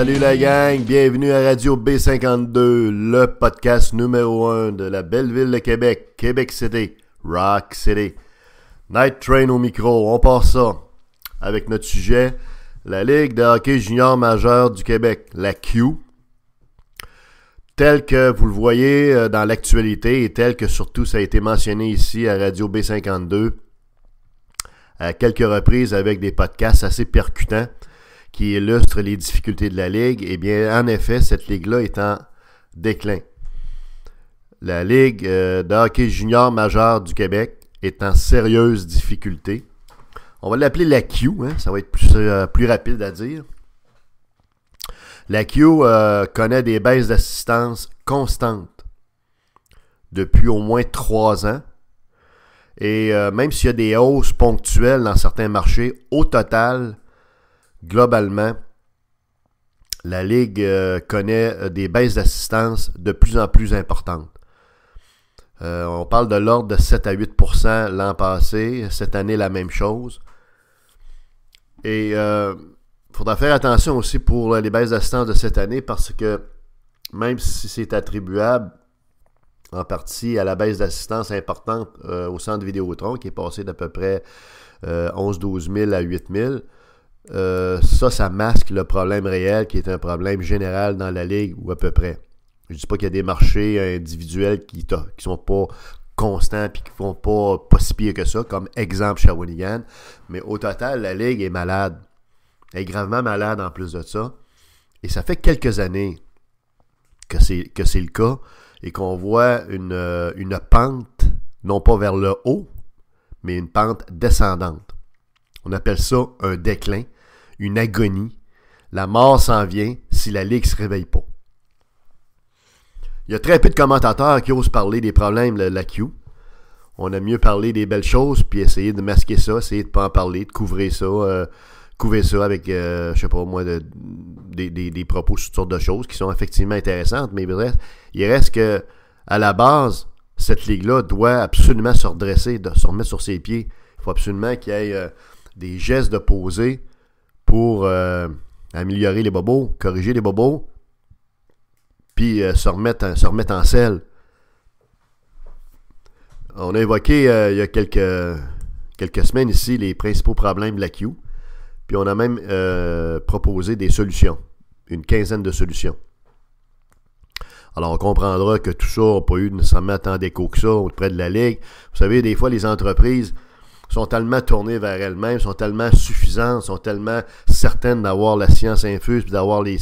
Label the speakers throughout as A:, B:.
A: Salut la gang, bienvenue à Radio B52, le podcast numéro 1 de la belle ville de Québec, Québec City, Rock City. Night Train au micro, on part ça avec notre sujet, la Ligue de hockey junior majeur du Québec, la Q. Tel que vous le voyez euh, dans l'actualité et tel que surtout ça a été mentionné ici à Radio B52 à quelques reprises avec des podcasts assez percutants qui illustre les difficultés de la Ligue, eh bien, en effet, cette Ligue-là est en déclin. La Ligue euh, de hockey junior majeur du Québec est en sérieuse difficulté. On va l'appeler la Q, hein, ça va être plus, euh, plus, rapide à dire. La Q euh, connaît des baisses d'assistance constantes depuis au moins trois ans. Et même s'il y a des hausses ponctuelles dans certains marchés, au total, globalement, la Ligue euh, connaît euh, des baisses d'assistance de plus en plus importantes. Euh, on parle de l'ordre de 7 à 8 l'an passé. Cette année, la même chose. Et il faudra faire attention aussi pour les baisses d'assistance de cette année parce que même si c'est attribuable en partie à la baisse d'assistance importante au centre Vidéotron qui est passé d'à peu près 11 000 à 8 000, euh, ça, ça masque le problème réel qui est un problème général dans la ligue ou à peu près. Je dis pas qu'il y a des marchés individuels qui, qui sont pas constants et qui font pas pas si pire que ça, comme exemple Shawinigan. Mais au total, la ligue est malade. Elle est gravement malade en plus de ça. Et ça fait quelques années que c'est que c'est le cas et qu'on voit une pente non pas vers le haut, mais une pente descendante. On appelle ça un déclin, une agonie. La mort s'en vient si la Ligue ne se réveille pas. Il y a très peu de commentateurs qui osent parler des problèmes de la Q. On a mieux parler des belles choses, puis essayer de masquer ça, essayer de ne pas en parler, de couvrir ça, euh, couvrir ça avec, je euh, je sais pas moi, des, propos sur toutes sortes de choses qui sont effectivement intéressantes, mais il reste que, à la base, cette ligue-là doit absolument se redresser, se remettre sur ses pieds. Il faut absolument qu'il y ait... Euh, des gestes de poser pour euh, améliorer les bobos, corriger les bobos, puis euh, se, remettre en, se remettre en selle. On a évoqué euh, il y a quelques, quelques semaines ici les principaux problèmes de la Q, puis on a même proposé des solutions, une quinzaine de solutions. Alors, on comprendra que tout ça n'a pas eu nécessairement tant d'écho que ça auprès de la Ligue. Vous savez, des fois, les entreprises, sont tellement tournées vers elles-mêmes, sont tellement suffisantes, sont tellement certaines d'avoir la science infuse, d'avoir les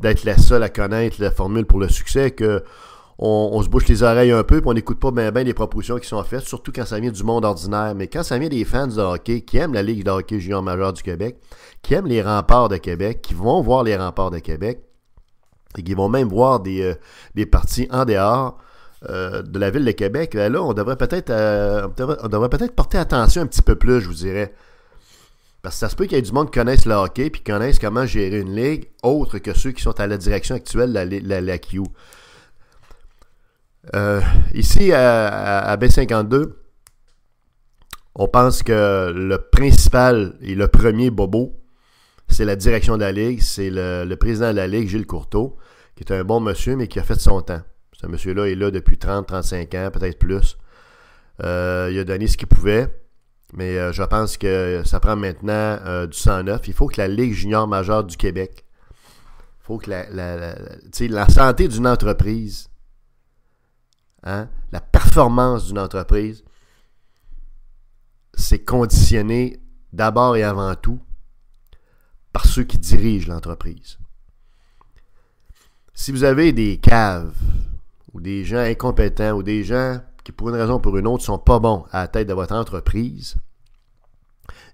A: d'être la seule à connaître la formule pour le succès que on, se bouche les oreilles un peu, puis on n'écoute pas bien bien les propositions qui sont faites, surtout quand ça vient du monde ordinaire. Mais quand ça vient des fans de hockey qui aiment la Ligue de hockey junior majeur du Québec, qui aiment les remparts de Québec, qui vont voir les remparts de Québec, et qui vont même voir des, euh, des parties en dehors, euh, de la ville de Québec, là, on devrait peut-être euh, devrait peut-être porter attention un petit peu plus, je vous dirais. Parce que ça se peut qu'il y ait du monde qui connaisse le hockey puis connaisse comment gérer une ligue autre que ceux qui sont à la direction actuelle de la, la, Q. Euh, ici, à, B52, on pense que le principal et le premier bobo, c'est la direction de la Ligue, c'est le, le, président de la Ligue, Gilles Courteau, qui est un bon monsieur, mais qui a fait son temps. Ce monsieur-là est là depuis 30, 35 ans, peut-être plus. Euh, il a donné ce qu'il pouvait, mais euh, je pense que ça prend maintenant euh, du 109. Il faut que la Ligue junior majeure du Québec, il faut que la, la santé d'une entreprise, hein, la performance d'une entreprise, c'est conditionné d'abord et avant tout par ceux qui dirigent l'entreprise. Si vous avez des caves ou des gens incompétents ou des gens qui, pour une raison ou pour une autre, sont pas bons à la tête de votre entreprise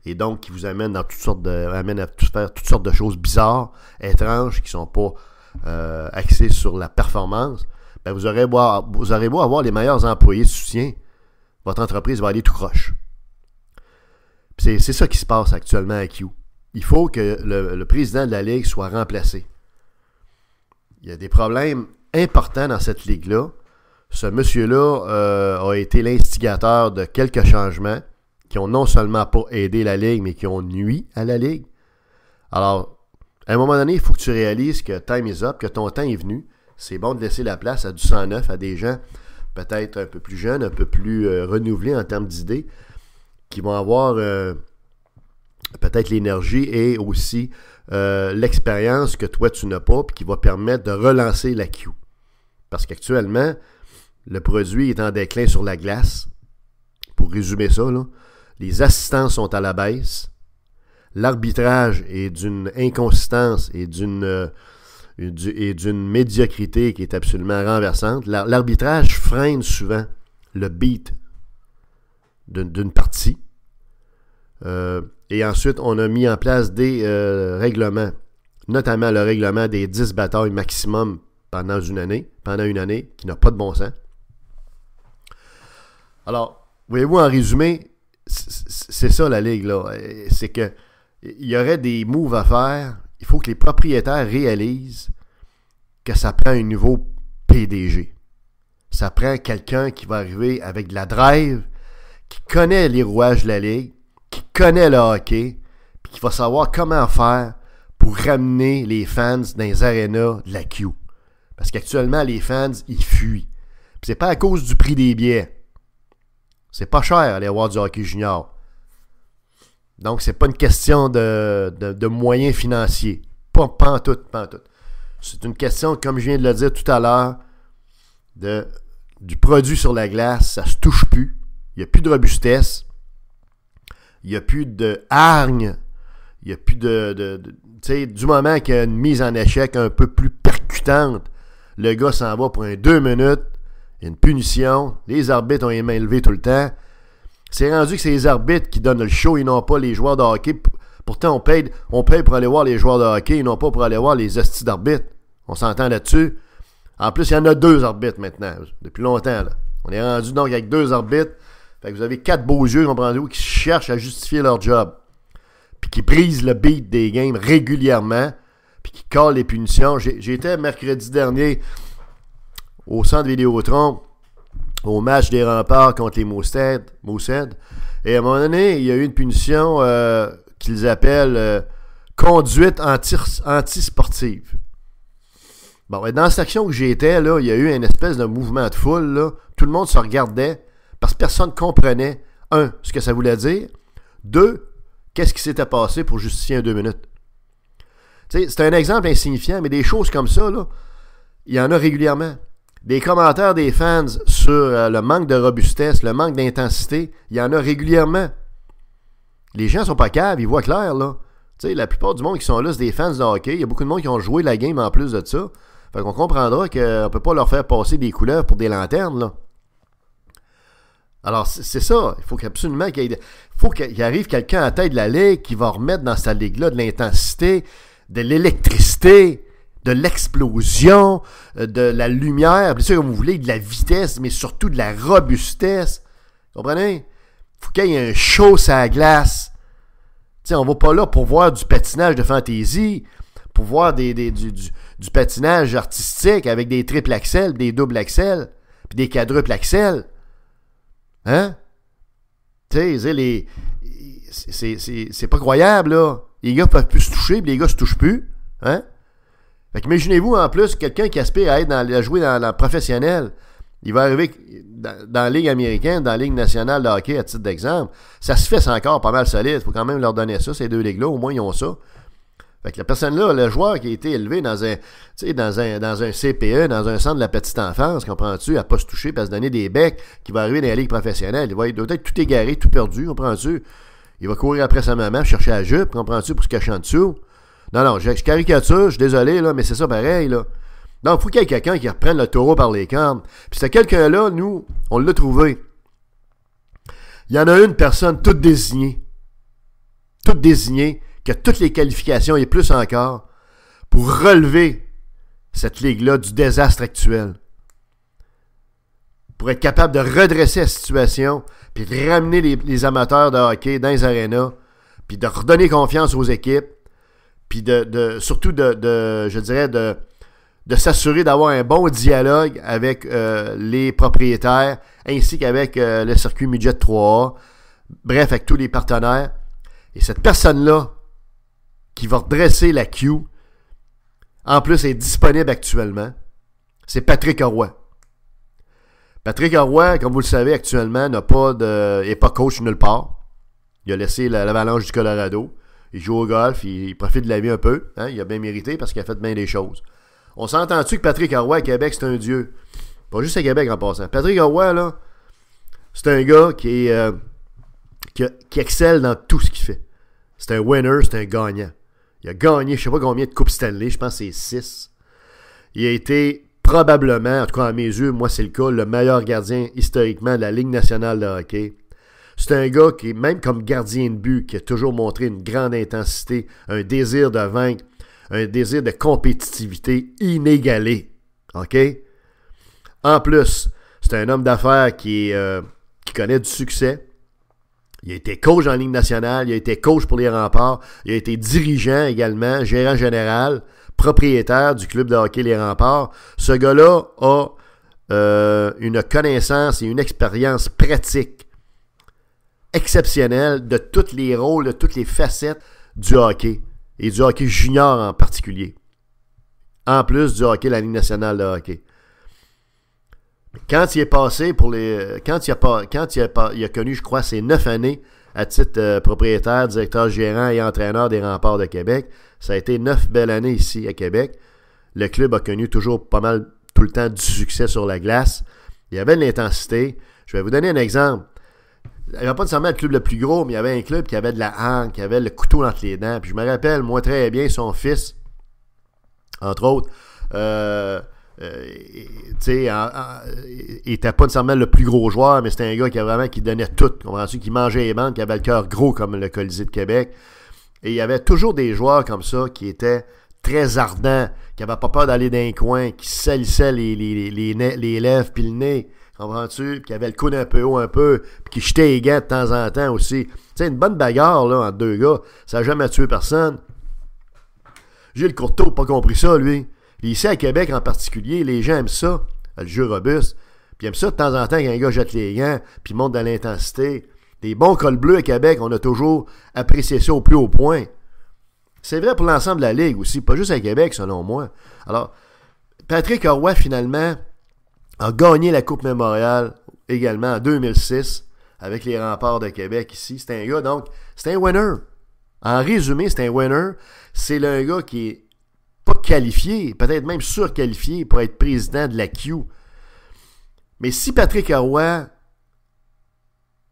A: et donc qui vous amènent dans toutes sortes de, amènent à faire toutes sortes de choses bizarres, étranges, qui sont pas euh, axées sur la performance, ben, vous, aurez beau, vous aurez avoir les meilleurs employés de soutien, votre entreprise va aller tout croche. C'est ça qui se passe actuellement à Q. Il faut que le président de la Ligue soit remplacé. Il y a des problèmes important dans cette ligue-là. Ce monsieur-là euh, a été l'instigateur de quelques changements qui ont non seulement pas aidé la ligue, mais qui ont nui à la ligue. Alors, à un moment donné, il faut que tu réalises que time is up, que ton temps est venu. C'est bon de laisser la place à du 109, à des gens peut-être un peu plus jeunes, un peu plus euh, renouvelés en termes d'idées, qui vont avoir euh, peut-être l'énergie et aussi euh, l'expérience que toi tu n'as pas, puis qui va permettre de relancer la queue. Parce qu'actuellement, le produit est en déclin sur la glace. Pour résumer ça, les assistants sont à la baisse. L'arbitrage est d'une inconsistance et d'une euh, et d'une médiocrité qui est absolument renversante. L'arbitrage freine souvent le beat d'une partie euh, et ensuite, on a mis en place des euh, règlements, notamment le règlement des 10 batailles maximum pendant une année, pendant une année, qui n'a pas de bon sens. Alors, voyez-vous, en résumé, c'est ça la ligue, là. C'est que il y aurait des moves à faire. Il faut que les propriétaires réalisent que ça prend un nouveau PDG. Ça prend quelqu'un qui va arriver avec de la drive, qui connaît les rouages de la ligue, connaît le hockey, puis qui va savoir comment faire pour ramener les fans dans les arénas de la Q. Parce qu'actuellement, les fans, ils fuient. c'est pas à cause du prix des billets. C'est pas cher aller voir du hockey junior. Donc, c'est pas une question de, moyens financiers. Pas, en tout, pas C'est une question, comme je viens de le dire tout à l'heure, de, du produit sur la glace. Ça se touche plus. Il n'y a plus de robustesse. Il n'y a plus de hargne. Il n'y a plus de. tu sais, du moment qu'il y a une mise en échec un peu plus percutante, le gars s'en va pour un deux minutes, une punition. Les arbitres ont les mains levées tout le temps. C'est rendu que c'est les arbitres qui donnent le show Ils n'ont pas les joueurs de hockey. Pourtant, on paye, on pour aller voir les joueurs de hockey Ils n'ont pas pour aller voir les hosties d'arbitres. On s'entend là-dessus. En plus, il y en a deux arbitres maintenant, depuis longtemps. On est rendu donc avec deux arbitres. Fait que vous avez quatre beaux yeux, comprenez-vous, qui cherchent à justifier leur job. Puis qui brisent le beat des games régulièrement. Puis qui collent les punitions. J'étais mercredi dernier au centre Vidéotron au match des remparts contre les Mossed. Et à un moment donné, il y a eu une punition euh, qu'ils appellent euh, conduite anti-sportive. bon, dans cette action où j'étais, là, il y a eu une espèce de mouvement de foule. Tout le monde se regardait. Parce que personne ne comprenait, un, ce que ça voulait dire, deux, qu'est-ce qui s'était passé pour justifier un deux minutes. C'est un exemple insignifiant, mais des choses comme ça, là, il y en a régulièrement. Des commentaires des fans sur euh, le manque de robustesse, le manque d'intensité, il y en a régulièrement. Les gens sont pas caves, ils voient clair, là. la plupart du monde qui sont là, c'est des fans de hockey. Il y a beaucoup de monde qui ont joué la game en plus de ça. Fait qu'on comprendra qu'on peut pas leur faire passer des couleurs pour des lanternes, là. Alors, c'est ça. Il faut absolument qu'il faut qu'il arrive quelqu'un à la tête de la ligue qui va remettre dans sa ligue-là de l'intensité, de l'électricité, de l'explosion, euh, de la lumière, bien sûr, comme vous voulez, de la vitesse, mais surtout de la robustesse. Vous comprenez? Faut qu'il y ait un show sur la glace. On on va pas là pour voir du patinage de fantaisie, pour voir des, du, patinage artistique avec des triples axels, des doubles axels, puis des quadruples axels. Hein? les... c'est pas croyable, là. Les gars peuvent plus se toucher, puis les gars se touchent plus. Hein? Fait imaginez vous en plus, quelqu'un qui aspire à, être à jouer dans la professionnelle. Il va arriver dans, la Ligue américaine, dans la Ligue nationale de hockey, à titre d'exemple. Ça se fait, encore pas mal solide. Il faut quand même leur donner ça, ces deux ligues-là. Au moins, ils ont ça. Fait que la personne-là, le joueur qui a été élevé dans un, dans un, dans un CPE, dans un centre de la petite enfance, comprends-tu, à pas se toucher, à se donner des becs, qui va arriver dans la ligue professionnelle. Il va être, tout égaré, tout perdu, comprends-tu? Il va courir après sa maman, chercher la jupe, comprends-tu, pour se cacher en dessous. Non, non, je, caricature, je suis désolé, là, mais c'est ça pareil, là. Donc, il faut qu'il y ait quelqu'un qui reprenne le taureau par les cornes. Puis ce quelqu'un-là, nous, on l'a trouvé. Il y en a une personne toute désignée. Toute désignée que toutes les qualifications et plus encore pour relever cette ligue-là du désastre actuel. Pour être capable de redresser la situation, puis de ramener les, amateurs de hockey dans les arénas, puis de redonner confiance aux équipes, puis de, surtout de, je dirais, de, de s'assurer d'avoir un bon dialogue avec euh, les propriétaires ainsi qu'avec euh, le circuit Midget 3 bref, avec tous les partenaires. Et cette personne-là qui va redresser la queue. En plus, est disponible actuellement. C'est Patrick Roy. Patrick Roy, comme vous le savez, actuellement, n'a pas de. n'est pas coach nulle part. Il a laissé l'avalanche du Colorado. Il joue au golf, il, profite de la vie un peu. Hein. Il a bien mérité parce qu'il a fait bien des choses. On s'entend-tu que Patrick Roy à Québec, c'est un dieu? Pas juste à Québec en passant. Patrick Roy, c'est un gars qui, euh, qui, qui excelle dans tout ce qu'il fait. C'est un winner, c'est un gagnant. Il a gagné, je ne sais pas combien de Coupes Stanley, je pense que c'est 6. Il a été probablement, en tout cas à mes yeux, moi c'est le cas, le meilleur gardien historiquement de la Ligue nationale de hockey. C'est un gars qui, même comme gardien de but, qui a toujours montré une grande intensité, un désir de vaincre, un désir de compétitivité inégalé. OK? En plus, c'est un homme d'affaires qui euh, connaît du succès, il a été coach en Ligue nationale, il a été coach pour les remparts, il a été dirigeant également, gérant général, propriétaire du club de hockey Les Remparts. Ce gars-là a euh, une connaissance et une expérience pratique exceptionnelle de tous les rôles, de toutes les facettes du hockey, et du hockey junior en particulier. En plus du hockey, la Ligue nationale de hockey. Quand il est passé pour les. Quand il a, pas, quand il pas, il a connu, je crois, ses neuf années à titre euh, propriétaire, directeur gérant et entraîneur des remparts de Québec, ça a été neuf belles années ici à Québec. Le club a connu toujours pas mal tout le temps du succès sur la glace. Il y avait de l'intensité. Je vais vous donner un exemple. Il n'y avait pas nécessairement le club le plus gros, mais il y avait un club qui avait de la hangue, qui avait le couteau entre les dents. Puis je me rappelle, moi, très bien, son fils, entre autres, euh, euh, il était pas nécessairement le plus gros joueur, mais c'était un gars qui, vraiment, qui donnait tout, comprends qui mangeait les bandes, qui avait le cœur gros comme le Colisée de Québec. Et il y avait toujours des joueurs comme ça qui étaient très ardents, qui n'avaient pas peur d'aller d'un coin, qui salissaient les, les, les, les lèvres puis le nez, comprends-tu, qui avaient le coude un peu haut un peu, qui jetaient les gants de temps en temps aussi. c'est une bonne bagarre là, entre deux gars, ça n'a jamais tué personne. Gilles Courteau n'a pas compris ça, lui ici, à Québec en particulier, les gens aiment ça, le jeu robuste. Puis aiment ça de temps en temps qu'un un gars jette les gants, puis monte dans l'intensité. Des bons cols bleus à Québec, on a toujours apprécié ça au plus haut point. C'est vrai pour l'ensemble de la Ligue aussi, pas juste à Québec, selon moi. Alors, Patrick Roy, finalement, a gagné la Coupe Memorial également en 2006 avec les remparts de Québec ici. C'est un gars, donc, c'est un winner. En résumé, c'est un winner. C'est un gars qui est qualifié, peut-être même surqualifié pour être président de la Q. Mais si Patrick Roy,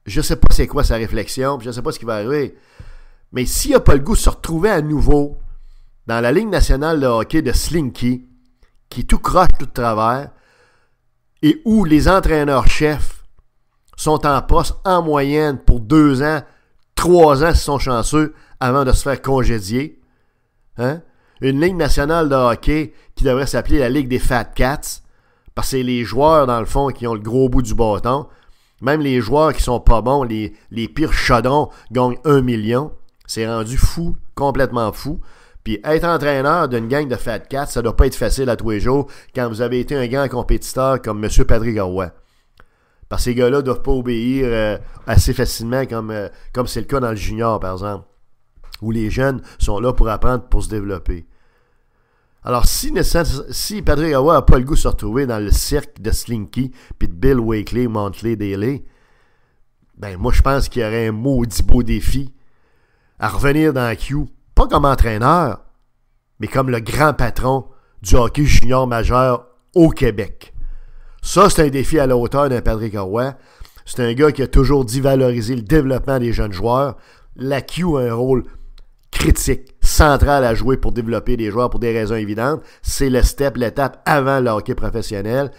A: je ne sais pas c'est quoi sa réflexion, je ne sais pas ce qui va arriver, mais s'il n'a pas le goût de se retrouver à nouveau dans la Ligue nationale de hockey de Slinky, qui tout croche tout de travers, et où les entraîneurs-chefs sont en poste en moyenne pour deux ans, trois ans s'ils sont chanceux, avant de se faire congédier, hein? une ligue nationale de hockey qui devrait s'appeler la Ligue des Fat Cats, parce que c'est les joueurs, dans le fond, qui ont le gros bout du bâton. Même les joueurs qui sont pas bons, les, pires chaudrons, gagnent un million. C'est rendu fou, complètement fou. Puis être entraîneur d'une gang de Fat Cats, ça doit pas être facile à tous les jours quand vous avez été un grand compétiteur comme M. Patrick Roy. Parce que ces gars-là doivent pas obéir euh, assez facilement comme euh, comme c'est le cas dans le junior, par exemple où les jeunes sont là pour apprendre, pour se développer. Alors, si, si Patrick Roy n'a pas le goût de se retrouver dans le cirque de Slinky, puis de Bill Wakely, Montley, Daly, ben moi, je pense qu'il y aurait un maudit beau défi à revenir dans la Q, pas comme entraîneur, mais comme le grand patron du hockey junior majeur au Québec. Ça, c'est un défi à la hauteur d'un Patrick Roy. C'est un gars qui a toujours dit valoriser le développement des jeunes joueurs. La Q a un rôle critique, centrale à jouer pour développer des joueurs pour des raisons évidentes. C'est le step, l'étape avant le hockey professionnel.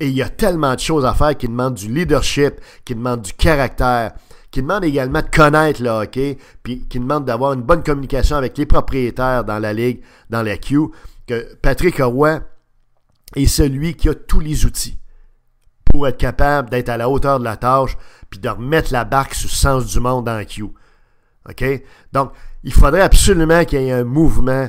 A: Et il y a tellement de choses à faire qui demandent du leadership, qui demandent du caractère, qui demandent également de connaître le hockey, puis qui demandent d'avoir une bonne communication avec les propriétaires dans la ligue, dans la Q, que Patrick Roy est celui qui a tous les outils pour être capable d'être à la hauteur de la tâche, puis de remettre la barque sur le sens du monde dans la Q. OK? Donc, il faudrait absolument qu'il y ait un mouvement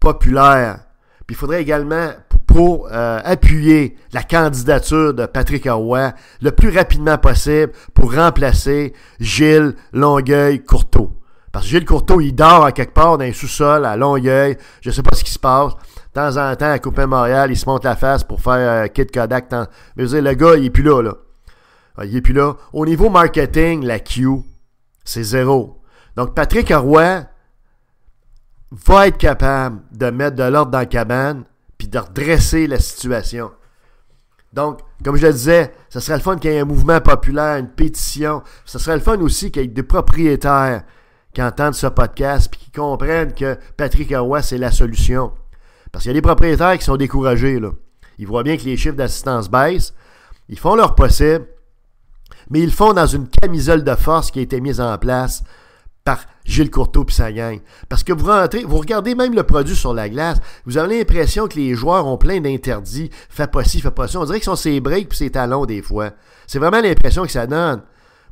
A: populaire. Puis il faudrait également, pour euh, appuyer la candidature de Patrick Arouet le plus rapidement possible pour remplacer Gilles Longueuil-Courteau. Parce que Gilles Courteau, il dort à quelque part dans un sous-sol à Longueuil. Je ne sais pas ce qui se passe. De temps en temps, à coupé Montréal, il se monte la face pour faire kit euh, Kid Kodak. Mais vous savez, le gars, il n'est plus là, là. Ah, il n'est plus là. Au niveau marketing, la Q, c'est zéro. Donc, Patrick Roy va être capable de mettre de l'ordre dans la cabane puis de redresser la situation. Donc, comme je le disais, ce serait le fun qu'il y ait un mouvement populaire, une pétition. Ce serait le fun aussi qu'il y ait des propriétaires qui entendent ce podcast et qui comprennent que Patrick Roy, c'est la solution. Parce qu'il y a des propriétaires qui sont découragés. Ils voient bien que les chiffres d'assistance baissent. Ils font leur possible, mais ils le font dans une camisole de force qui a été mise en place par Gilles Courteau et sa gang. Parce que vous rentrez, vous regardez même le produit sur la glace, vous avez l'impression que les joueurs ont plein d'interdits. fait pas ci, fait pas ça. On dirait qu'ils sont ses breaks et ses talons des fois. C'est vraiment l'impression que ça donne.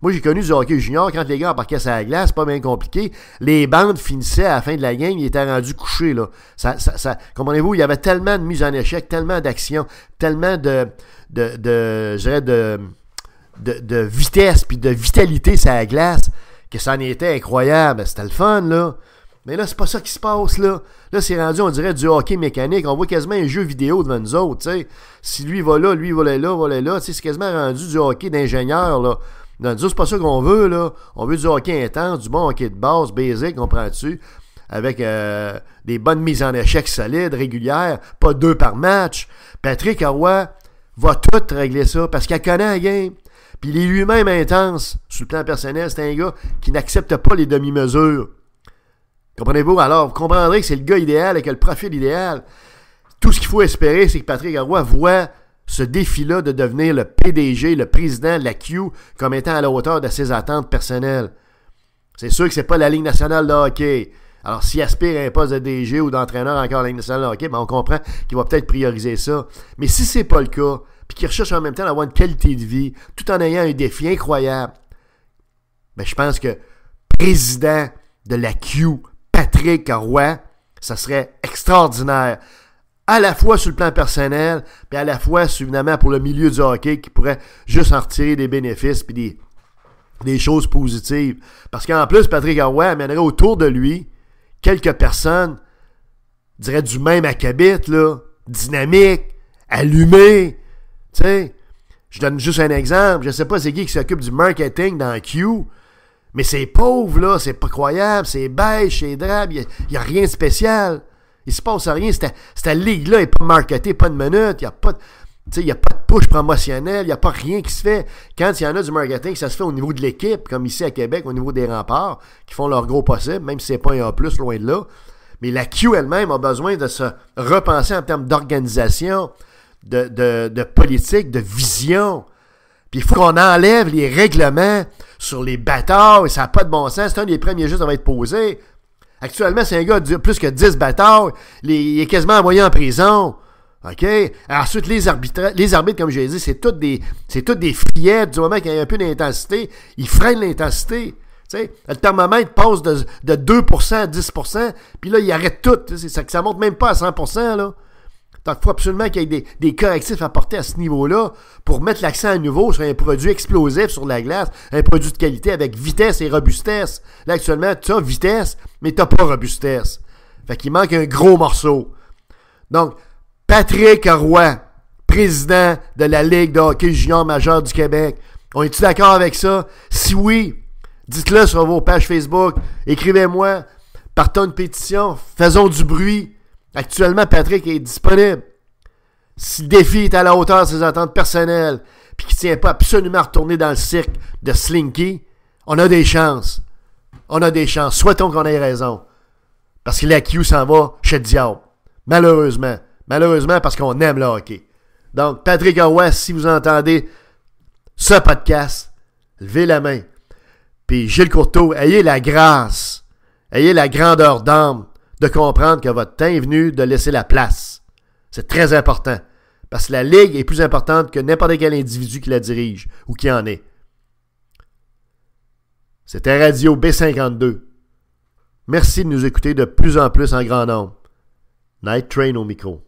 A: Moi, j'ai connu du hockey junior quand les gars parquaient sur la glace, pas bien compliqué. Les bandes finissaient à la fin de la game, ils étaient rendus couchés. Là. Ça, ça, Comprenez-vous, il y avait tellement de mise en échec, tellement d'action, tellement de, de, de, de, de, vitesse puis de vitalité sur la glace ça en était incroyable, c'était le fun, là. Mais là, c'est pas ça qui se passe, là. Là, c'est rendu, on dirait, du hockey mécanique. On voit quasiment un jeu vidéo devant nous autres, tu sais. Si lui va là, lui va là, va là, là, c'est quasiment rendu du hockey d'ingénieur, là. Dans c'est pas ça qu'on veut, là. On veut du hockey intense, du bon hockey de base, basic, comprends-tu. avec euh, des bonnes mises en échec solides, régulières, pas deux par match. Patrick Arroy va tout régler ça, parce qu'elle connaît la game. Puis il est lui-même intense sur le plan personnel. C'est un gars qui n'accepte pas les demi-mesures. Comprenez-vous? Alors, vous comprendrez que c'est le gars idéal et que le profil idéal. Tout ce qu'il faut espérer, c'est que Patrick Arroy voit ce défi-là de devenir le PDG, le président de la Q, comme étant à la hauteur de ses attentes personnelles. C'est sûr que c'est pas la Ligue nationale de hockey. Alors, s'il aspire à un poste de DG ou d'entraîneur encore à la Ligue nationale de hockey, ben, on comprend qu'il va peut-être prioriser ça. Mais si c'est pas le cas, puis qui recherche en même temps d'avoir une qualité de vie, tout en ayant un défi incroyable, ben, je pense que président de la Q, Patrick Roy, ça serait extraordinaire. À la fois sur le plan personnel, puis à la fois, évidemment, pour le milieu du hockey qui pourrait juste en retirer des bénéfices puis des, choses positives. Parce qu'en plus, Patrick Roy amènerait autour de lui quelques personnes, dirais du même acabit, là, dynamique, allumée tu sais, je donne juste un exemple. Je ne sais pas c'est qui qui s'occupe du marketing dans Q. Mais c'est pauvre, là. C'est pas croyable. C'est beige, c'est drap Il n'y a, rien de spécial. Il se passe rien. Cette ligue-là n'est pas marketée, pas de minute. Il n'y a pas de... a pas de push promotionnel, il n'y a pas rien qui se fait. Quand il y en a du marketing, ça se fait au niveau de l'équipe, comme ici à Québec, au niveau des remparts, qui font leur gros possible, même si c'est pas un A, loin de là. Mais la Q elle-même a besoin de se repenser en termes d'organisation, de, politique, de vision. Puis il faut qu'on enlève les règlements sur les bâtards et ça n'a pas de bon sens. C'est un des premiers jeux qui va être posé. Actuellement, c'est un gars de plus que 10 bâtards. Il est quasiment envoyé en prison. OK? ensuite, les, arbitres, les arbitres, comme je l'ai dit, c'est toutes des, c'est toutes des fillettes du moment qu'il y a un peu d'intensité. Ils freinent l'intensité. le thermomètre passe de, 2% à 10%, puis là, il arrête tout. Ça, ça monte même pas à 100%. Là. Donc, il faut absolument qu'il y ait des, correctifs apportés à ce niveau-là pour mettre l'accent à nouveau sur un produit explosif sur la glace, un produit de qualité avec vitesse et robustesse. Là, actuellement, tu as vitesse, mais tu n'as pas robustesse. Fait qu'il manque un gros morceau. Donc, Patrick Roy, président de la Ligue de hockey junior majeur du Québec, on est-tu d'accord avec ça? Si oui, dites-le sur vos pages Facebook, écrivez-moi, partons une pétition, faisons du bruit. Actuellement, Patrick est disponible. Si le défi est à la hauteur de ses attentes personnelles, puis qu'il ne tient pas absolument à retourner dans le cirque de Slinky, on a des chances. On a des chances. Souhaitons qu'on ait raison. Parce que la Q s'en va chez le diable. Malheureusement. Malheureusement parce qu'on aime le hockey. Donc, Patrick Aouas, si vous entendez ce podcast, levez la main. Puis Gilles Courteau, ayez la grâce, ayez la grandeur d'âme de comprendre que votre temps est venu de laisser la place. C'est très important. Parce que la Ligue est plus importante que n'importe quel individu qui la dirige ou qui en est. C'était Radio B52. Merci de nous écouter de plus en plus en grand nombre. Night Train au micro.